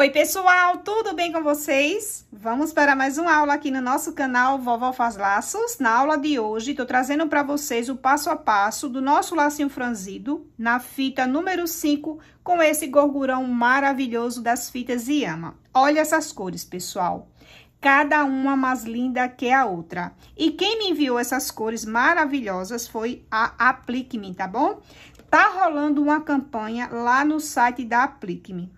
Oi, pessoal, tudo bem com vocês? Vamos para mais uma aula aqui no nosso canal Vovó Faz Laços. Na aula de hoje, estou trazendo para vocês o passo a passo do nosso lacinho franzido na fita número 5 com esse gorgurão maravilhoso das fitas Yama. Olha essas cores, pessoal cada uma mais linda que a outra. E quem me enviou essas cores maravilhosas foi a Aplique-me, tá bom? Tá rolando uma campanha lá no site da Aplique-me.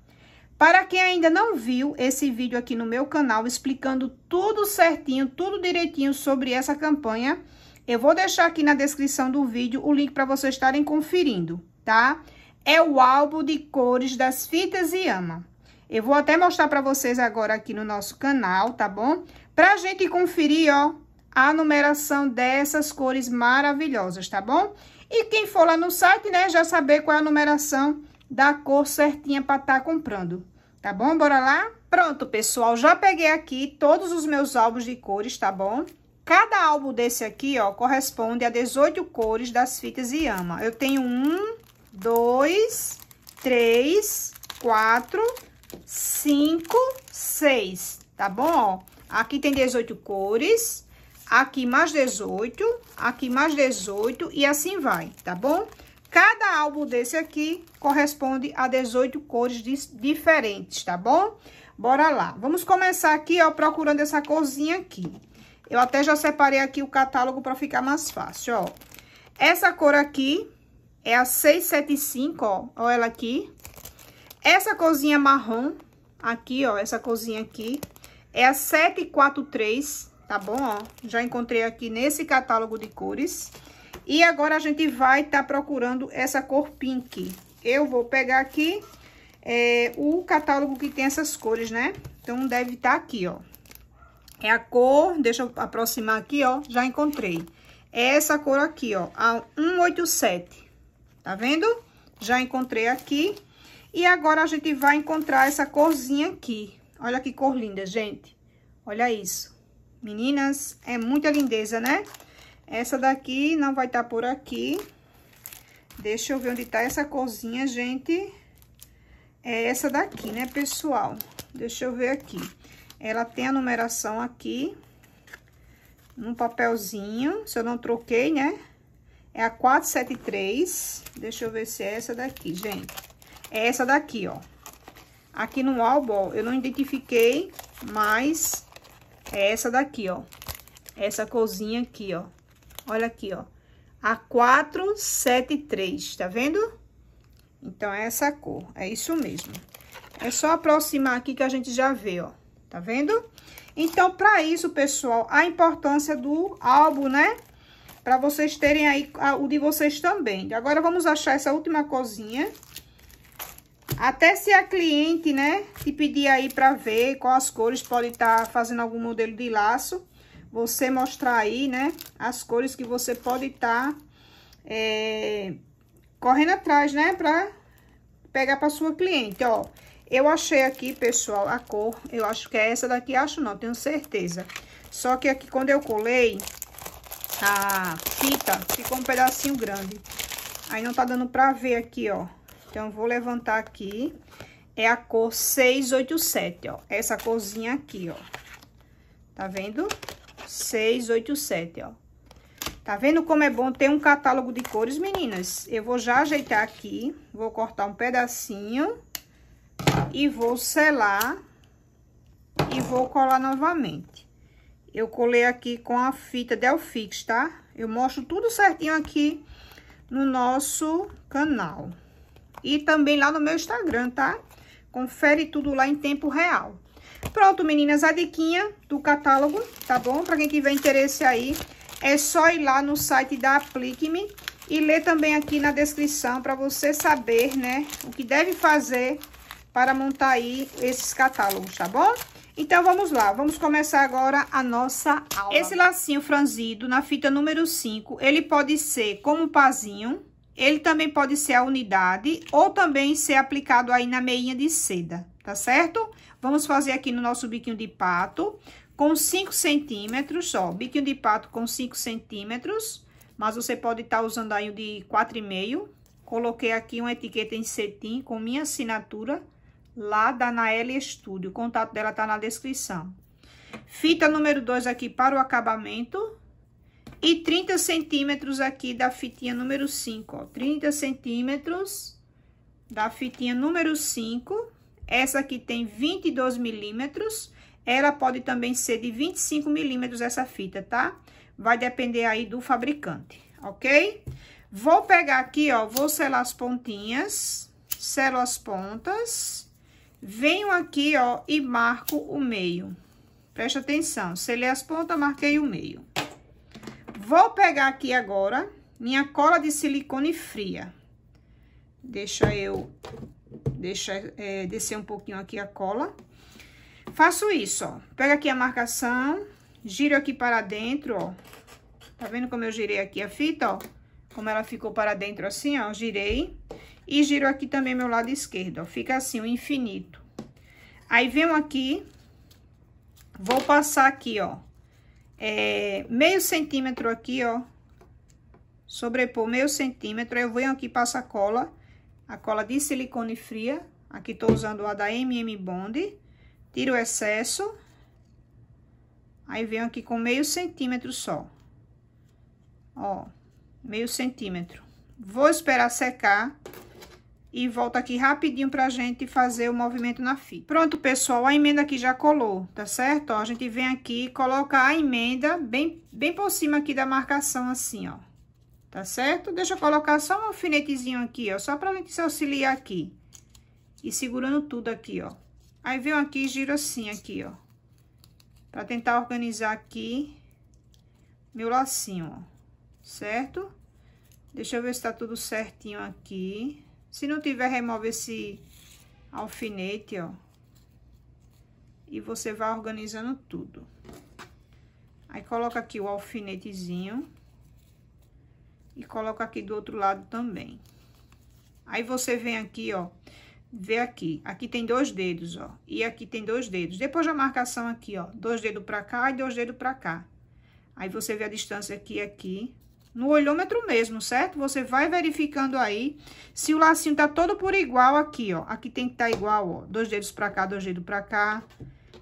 Para quem ainda não viu esse vídeo aqui no meu canal explicando tudo certinho, tudo direitinho sobre essa campanha, eu vou deixar aqui na descrição do vídeo o link para vocês estarem conferindo, tá? É o álbum de cores das fitas e ama. Eu vou até mostrar para vocês agora aqui no nosso canal, tá bom? Pra gente conferir, ó, a numeração dessas cores maravilhosas, tá bom? E quem for lá no site, né, já saber qual é a numeração da cor certinha para estar tá comprando. Tá bom? Bora lá? Pronto, pessoal, já peguei aqui todos os meus álbuns de cores, tá bom? Cada álbum desse aqui, ó, corresponde a 18 cores das fitas Yama. Eu tenho um, dois, três, quatro, cinco, seis, tá bom? Aqui tem 18 cores, aqui mais 18, aqui mais 18 e assim vai, tá bom? Cada álbum desse aqui corresponde a 18 cores diferentes, tá bom? Bora lá. Vamos começar aqui, ó, procurando essa corzinha aqui. Eu até já separei aqui o catálogo para ficar mais fácil, ó. Essa cor aqui é a 675, ó, ó ela aqui. Essa corzinha marrom aqui, ó, essa corzinha aqui é a 743, tá bom, ó? Já encontrei aqui nesse catálogo de cores. E agora a gente vai estar tá procurando essa cor pink. Eu vou pegar aqui é, o catálogo que tem essas cores, né? Então, deve estar tá aqui, ó. É a cor, deixa eu aproximar aqui, ó, já encontrei. É essa cor aqui, ó, a 187. Tá vendo? Já encontrei aqui. E agora a gente vai encontrar essa corzinha aqui. Olha que cor linda, gente. Olha isso. Meninas, é muita lindeza, né? Né? Essa daqui não vai estar tá por aqui. Deixa eu ver onde tá essa corzinha, gente. É essa daqui, né, pessoal? Deixa eu ver aqui. Ela tem a numeração aqui. Num papelzinho, se eu não troquei, né? É a 473. Deixa eu ver se é essa daqui, gente. É essa daqui, ó. Aqui no álbum, eu não identifiquei, mas é essa daqui, ó. Essa cozinha aqui, ó. Olha aqui, ó. A 473, tá vendo? Então, é essa cor. É isso mesmo. É só aproximar aqui que a gente já vê, ó. Tá vendo? Então, para isso, pessoal, a importância do álbum, né? Para vocês terem aí a, o de vocês também. Agora, vamos achar essa última cozinha. Até se a cliente, né, te pedir aí para ver qual as cores pode estar tá fazendo algum modelo de laço, você mostrar aí, né, as cores que você pode estar tá, é, correndo atrás, né, pra pegar pra sua cliente, ó. Eu achei aqui, pessoal, a cor, eu acho que é essa daqui, acho não, tenho certeza. Só que aqui, quando eu colei, a fita ficou um pedacinho grande. Aí não tá dando pra ver aqui, ó. Então, vou levantar aqui. É a cor 687, ó. Essa corzinha aqui, ó. Tá vendo? seis, oito, sete, ó. Tá vendo como é bom ter um catálogo de cores, meninas? Eu vou já ajeitar aqui, vou cortar um pedacinho e vou selar e vou colar novamente. Eu colei aqui com a fita Delfix, tá? Eu mostro tudo certinho aqui no nosso canal. E também lá no meu Instagram, tá? Confere tudo lá em tempo real. Pronto, meninas, a diquinha do catálogo, tá bom? Pra quem tiver interesse aí, é só ir lá no site da Aplique-me e ler também aqui na descrição para você saber, né, o que deve fazer para montar aí esses catálogos, tá bom? Então, vamos lá, vamos começar agora a nossa aula. Esse lacinho franzido na fita número 5, ele pode ser como pazinho, ele também pode ser a unidade ou também ser aplicado aí na meinha de seda, tá certo? Vamos fazer aqui no nosso biquinho de pato, com 5 centímetros, ó, biquinho de pato com 5 centímetros, mas você pode estar tá usando aí o de 4,5. Coloquei aqui uma etiqueta em cetim com minha assinatura lá da Naeli Estúdio, o contato dela tá na descrição. Fita número 2 aqui para o acabamento e 30 centímetros aqui da fitinha número 5, ó, 30 centímetros da fitinha número 5 essa aqui tem 22 milímetros. Ela pode também ser de 25 milímetros essa fita, tá? Vai depender aí do fabricante, ok? Vou pegar aqui, ó, vou selar as pontinhas, selo as pontas. Venho aqui, ó, e marco o meio. Preste atenção, selei as pontas, marquei o meio. Vou pegar aqui agora minha cola de silicone fria. Deixa eu deixa é, descer um pouquinho aqui a cola. Faço isso, ó. Pego aqui a marcação, giro aqui para dentro, ó. Tá vendo como eu girei aqui a fita, ó? Como ela ficou para dentro assim, ó, girei. E giro aqui também meu lado esquerdo, ó. Fica assim, o um infinito. Aí, venho aqui, vou passar aqui, ó, é, meio centímetro aqui, ó. Sobrepor meio centímetro, eu venho aqui, passo a cola a cola de silicone fria. Aqui tô usando a da MM Bond. Tiro o excesso. Aí venho aqui com meio centímetro só. Ó, meio centímetro. Vou esperar secar e volto aqui rapidinho pra gente fazer o movimento na fita. Pronto, pessoal, a emenda aqui já colou, tá certo? Ó, a gente vem aqui e coloca a emenda bem, bem por cima aqui da marcação, assim, ó tá certo? Deixa eu colocar só um alfinetezinho aqui, ó, só pra gente se auxiliar aqui. E segurando tudo aqui, ó. Aí, vem aqui e giro assim aqui, ó. Pra tentar organizar aqui meu lacinho, ó. Certo? Deixa eu ver se tá tudo certinho aqui. Se não tiver, remove esse alfinete, ó. E você vai organizando tudo. Aí, coloca aqui o alfinetezinho. E coloco aqui do outro lado também. Aí, você vem aqui, ó, vê aqui. Aqui tem dois dedos, ó, e aqui tem dois dedos. Depois da marcação aqui, ó, dois dedos pra cá e dois dedos pra cá. Aí, você vê a distância aqui e aqui, no olhômetro mesmo, certo? Você vai verificando aí se o lacinho tá todo por igual aqui, ó. Aqui tem que tá igual, ó, dois dedos pra cá, dois dedos pra cá,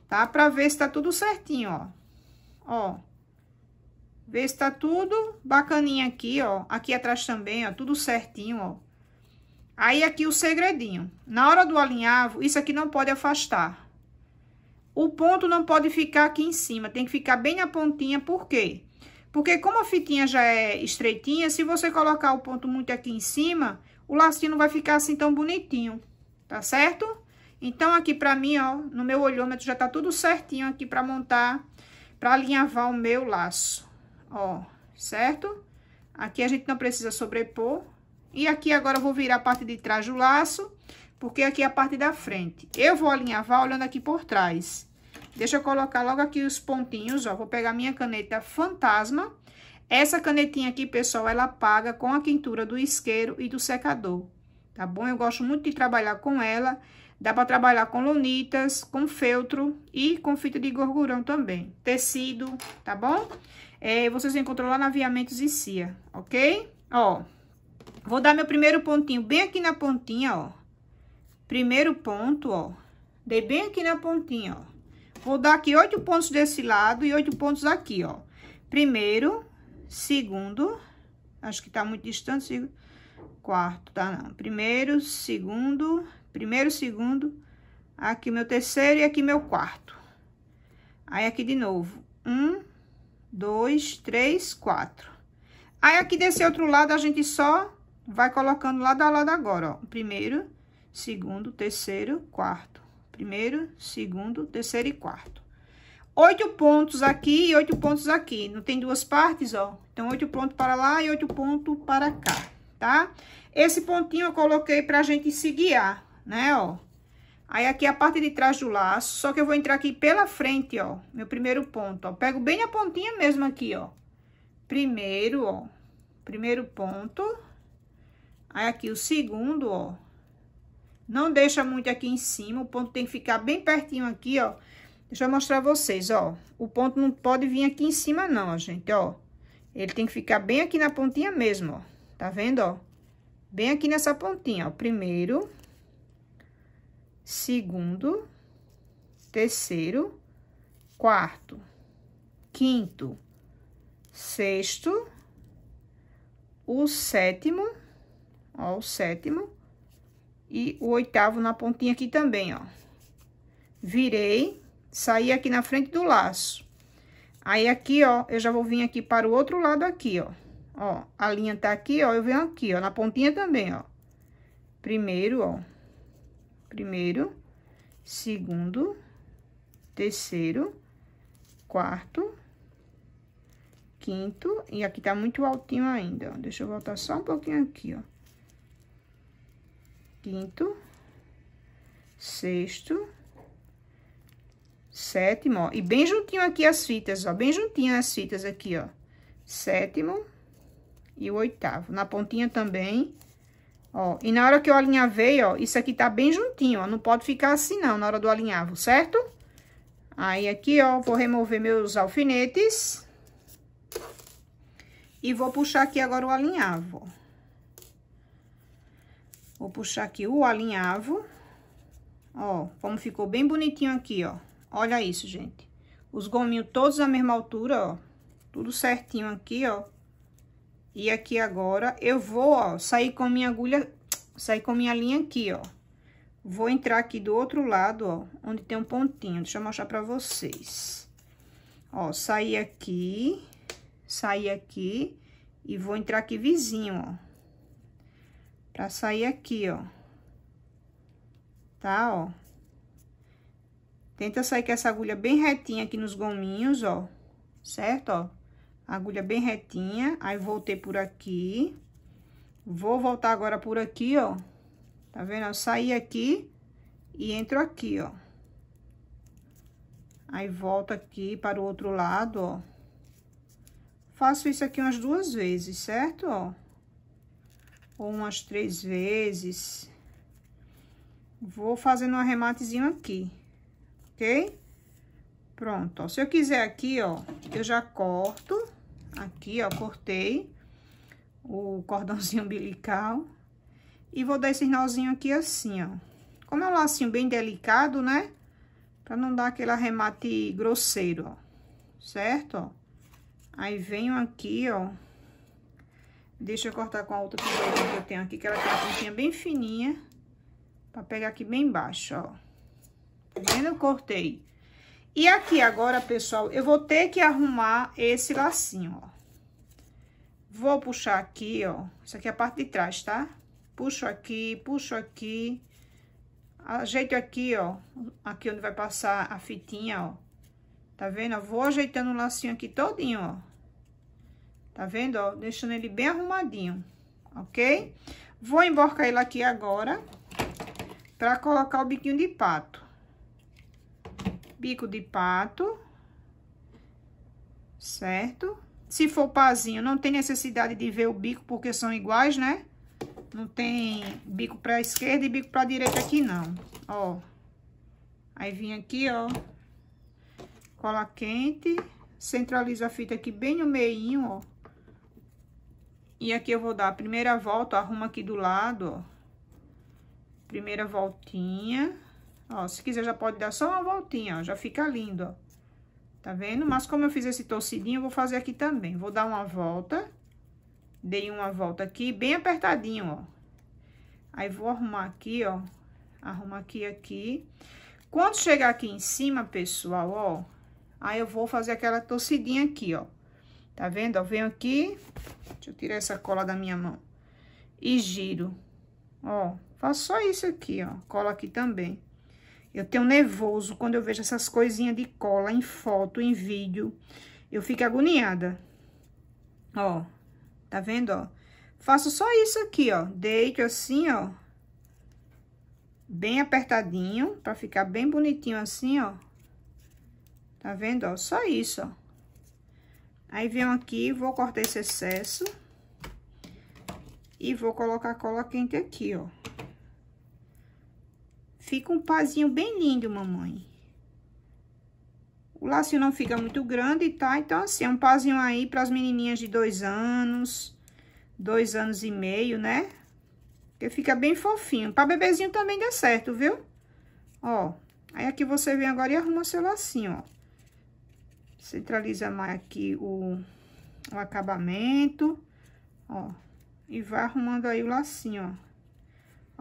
tá? Pra ver se tá tudo certinho, ó. Ó, Vê se tá tudo bacaninha aqui, ó. Aqui atrás também, ó, tudo certinho, ó. Aí aqui o segredinho. Na hora do alinhavo, isso aqui não pode afastar. O ponto não pode ficar aqui em cima, tem que ficar bem na pontinha, por quê? Porque como a fitinha já é estreitinha, se você colocar o ponto muito aqui em cima, o lacinho não vai ficar assim tão bonitinho, tá certo? Então, aqui pra mim, ó, no meu olhômetro já tá tudo certinho aqui pra montar, pra alinhavar o meu laço ó, certo? Aqui a gente não precisa sobrepor. E aqui agora eu vou virar a parte de trás do laço, porque aqui é a parte da frente. Eu vou alinhavar olhando aqui por trás. Deixa eu colocar logo aqui os pontinhos, ó. Vou pegar minha caneta fantasma. Essa canetinha aqui, pessoal, ela apaga com a quintura do isqueiro e do secador, tá bom? Eu gosto muito de trabalhar com ela. Dá pra trabalhar com lunitas, com feltro e com fita de gorgurão também. Tecido, tá bom? é, vocês encontram lá na Viamentos e Cia, ok? Ó, vou dar meu primeiro pontinho bem aqui na pontinha, ó. Primeiro ponto, ó. Dei bem aqui na pontinha, ó. Vou dar aqui oito pontos desse lado e oito pontos aqui, ó. Primeiro, segundo, acho que tá muito distante, quarto, tá não. Primeiro, segundo, primeiro, segundo, aqui meu terceiro e aqui meu quarto. Aí, aqui de novo, um, dois, três, quatro. Aí, aqui desse outro lado, a gente só vai colocando lado a lado agora, ó. Primeiro, segundo, terceiro, quarto. Primeiro, segundo, terceiro e quarto. Oito pontos aqui e oito pontos aqui. Não tem duas partes, ó. Então, oito pontos para lá e oito pontos para cá, tá? Esse pontinho eu coloquei pra gente se guiar, né, ó. Aí, aqui é a parte de trás do laço, só que eu vou entrar aqui pela frente, ó, meu primeiro ponto, ó. Pego bem na pontinha mesmo aqui, ó. Primeiro, ó, primeiro ponto. Aí, aqui o segundo, ó. Não deixa muito aqui em cima, o ponto tem que ficar bem pertinho aqui, ó. Deixa eu mostrar vocês, ó. O ponto não pode vir aqui em cima, não, gente, ó. Ele tem que ficar bem aqui na pontinha mesmo, ó. Tá vendo, ó? Bem aqui nessa pontinha, ó. Primeiro, segundo, terceiro, quarto, quinto, sexto, o sétimo, ó, o sétimo, e o oitavo na pontinha aqui também, ó. Virei, saí aqui na frente do laço. Aí, aqui, ó, eu já vou vir aqui para o outro lado aqui, ó. Ó, a linha tá aqui, ó, eu venho aqui, ó, na pontinha também, ó. Primeiro, ó, primeiro, segundo, terceiro, quarto, quinto, e aqui tá muito altinho ainda, ó. Deixa eu voltar só um pouquinho aqui, ó. Quinto, sexto, sétimo, ó. E bem juntinho aqui as fitas, ó, bem juntinho as fitas aqui, ó. Sétimo e o oitavo. Na pontinha também, Ó, e na hora que eu alinhavei, ó, isso aqui tá bem juntinho, ó, não pode ficar assim não, na hora do alinhavo, certo? Aí aqui, ó, vou remover meus alfinetes. E vou puxar aqui agora o alinhavo. Vou puxar aqui o alinhavo. Ó, como ficou bem bonitinho aqui, ó. Olha isso, gente. Os gominhos todos na mesma altura, ó. Tudo certinho aqui, ó. E aqui agora, eu vou, ó, sair com minha agulha, sair com minha linha aqui, ó. Vou entrar aqui do outro lado, ó, onde tem um pontinho. Deixa eu mostrar pra vocês. Ó, sair aqui, sair aqui e vou entrar aqui vizinho, ó. Pra sair aqui, ó. Tá, ó. Tenta sair com essa agulha bem retinha aqui nos gominhos, ó. Certo, ó agulha bem retinha, aí voltei por aqui. Vou voltar agora por aqui, ó. Tá vendo? Eu saí aqui e entro aqui, ó. Aí, volto aqui para o outro lado, ó. Faço isso aqui umas duas vezes, certo? Ó. Ou umas três vezes. Vou fazendo um arrematezinho aqui, ok? Pronto, ó. Se eu quiser aqui, ó, eu já corto Aqui, ó, cortei o cordãozinho umbilical. E vou dar esse nozinho aqui assim, ó. Como é um lacinho bem delicado, né? Pra não dar aquele arremate grosseiro, ó. Certo, ó? Aí venho aqui, ó. Deixa eu cortar com a outra que eu tenho aqui, que ela tem uma pontinha bem fininha. Pra pegar aqui bem baixo, ó. Tá vendo? Eu cortei e aqui agora, pessoal, eu vou ter que arrumar esse lacinho, ó. Vou puxar aqui, ó. Isso aqui é a parte de trás, tá? Puxo aqui, puxo aqui. Ajeito aqui, ó. Aqui onde vai passar a fitinha, ó. Tá vendo? Eu vou ajeitando o lacinho aqui todinho, ó. Tá vendo, ó? Deixando ele bem arrumadinho, ok? Vou emborcar ele aqui agora pra colocar o biquinho de pato bico de pato, certo? Se for pazinho, não tem necessidade de ver o bico, porque são iguais, né? Não tem bico pra esquerda e bico pra direita aqui, não. Ó. Aí vim aqui, ó. Cola quente. centraliza a fita aqui bem no meio, ó. E aqui eu vou dar a primeira volta, arruma arrumo aqui do lado, ó. Primeira voltinha. Ó, se quiser já pode dar só uma voltinha, ó, já fica lindo, ó. Tá vendo? Mas como eu fiz esse torcidinho, eu vou fazer aqui também. Vou dar uma volta. Dei uma volta aqui, bem apertadinho, ó. Aí, vou arrumar aqui, ó. Arrumar aqui, aqui. Quando chegar aqui em cima, pessoal, ó. Aí, eu vou fazer aquela torcidinha aqui, ó. Tá vendo? Ó, venho aqui. Deixa eu tirar essa cola da minha mão. E giro. Ó, faço só isso aqui, ó. Cola aqui também. Eu tenho nervoso quando eu vejo essas coisinhas de cola em foto, em vídeo. Eu fico agoniada. Ó, tá vendo, ó? Faço só isso aqui, ó. Deito assim, ó. Bem apertadinho, pra ficar bem bonitinho assim, ó. Tá vendo, ó? Só isso, ó. Aí, venho aqui, vou cortar esse excesso. E vou colocar cola quente aqui, ó. Fica um pazinho bem lindo, mamãe. O laço não fica muito grande, tá? Então, assim, é um pazinho aí para as menininhas de dois anos, dois anos e meio, né? Porque fica bem fofinho. Para bebezinho também dá certo, viu? Ó, aí aqui você vem agora e arruma seu lacinho, ó. Centraliza mais aqui o, o acabamento, ó. E vai arrumando aí o lacinho, ó.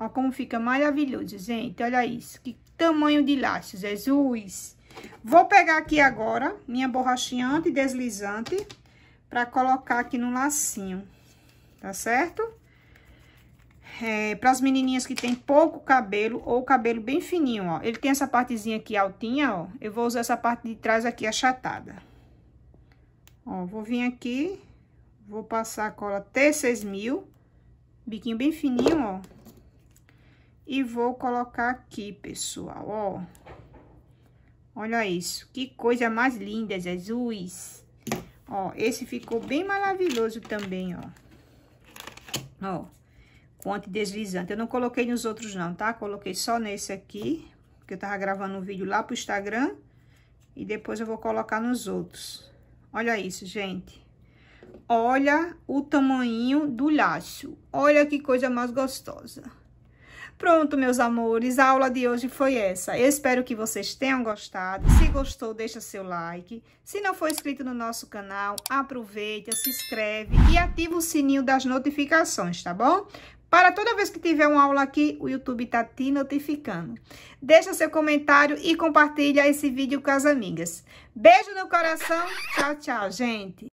Ó, como fica maravilhoso, gente. Olha isso, que tamanho de laço, Jesus. Vou pegar aqui agora minha borrachinha antideslizante pra colocar aqui no lacinho, tá certo? É, para as menininhas que tem pouco cabelo ou cabelo bem fininho, ó. Ele tem essa partezinha aqui altinha, ó. Eu vou usar essa parte de trás aqui achatada. Ó, vou vir aqui, vou passar a cola T6000, biquinho bem fininho, ó. E vou colocar aqui, pessoal, ó. Olha isso, que coisa mais linda, Jesus! Ó, esse ficou bem maravilhoso também, ó. Ó, com antideslizante. Eu não coloquei nos outros não, tá? Coloquei só nesse aqui, porque eu tava gravando um vídeo lá pro Instagram. E depois eu vou colocar nos outros. Olha isso, gente. Olha o tamanho do laço. Olha que coisa mais gostosa. Pronto, meus amores, a aula de hoje foi essa. Eu espero que vocês tenham gostado. Se gostou, deixa seu like. Se não for inscrito no nosso canal, aproveita, se inscreve e ativa o sininho das notificações, tá bom? Para toda vez que tiver uma aula aqui, o YouTube tá te notificando. Deixa seu comentário e compartilha esse vídeo com as amigas. Beijo no coração. Tchau, tchau, gente.